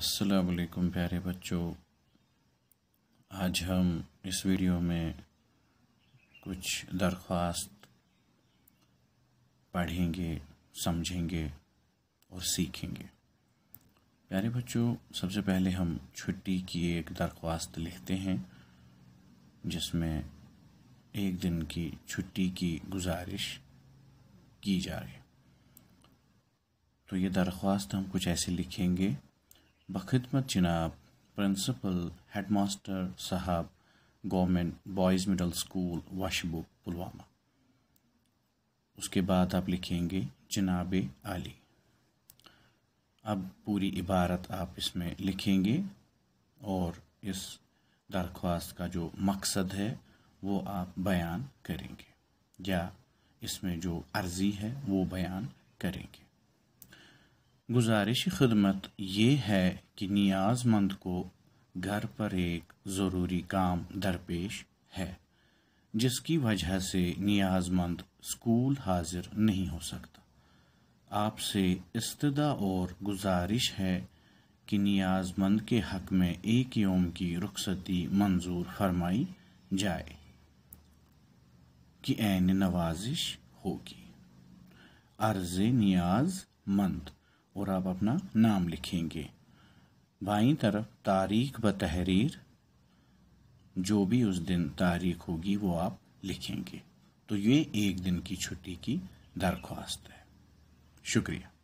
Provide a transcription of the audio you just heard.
अस्सलाम प्यारे बच्चों आज हम इस वीडियो में कुछ दरख्वास्त पढ़ेंगे समझेंगे और सीखेंगे प्यारे बच्चों सबसे पहले हम छुट्टी की एक दरख्वास्त लिखते हैं जिसमें एक दिन की छुट्टी की गुजारिश की जा रही तो ये दरख्वास्त हम कुछ ऐसे लिखेंगे बखिदमत जनाब प्रिंसिपल हेडमास्टर साहब government boys middle school Washbugh Pulwama उसके बाद आप लिखेंगे जनाब आली अब पूरी इबारत आप इसमें लिखेंगे और इस दरख्वास्त का जो मकसद है वो आप बयान करेंगे या इसमें जो अर्जी है वो बयान करेंगे गुजारिश खदमत ये है कि नियाजमंद को घर पर एक ज़रूरी काम दरपेश है जिसकी वजह से नियाजमंद स्कूल हाजिर नहीं हो सकता आपसे इस्तदा और गुजारिश है कि नियाजमंद के हक में एक योम की रुखसती मंजूर फरमाई जाए कि ऐन नवाजिश होगी अर्ज नियाज मंद और आप अपना नाम लिखेंगे बाई तरफ तारीख ब तहरीर जो भी उस दिन तारीख होगी वो आप लिखेंगे तो ये एक दिन की छुट्टी की दरख्वास्त है शुक्रिया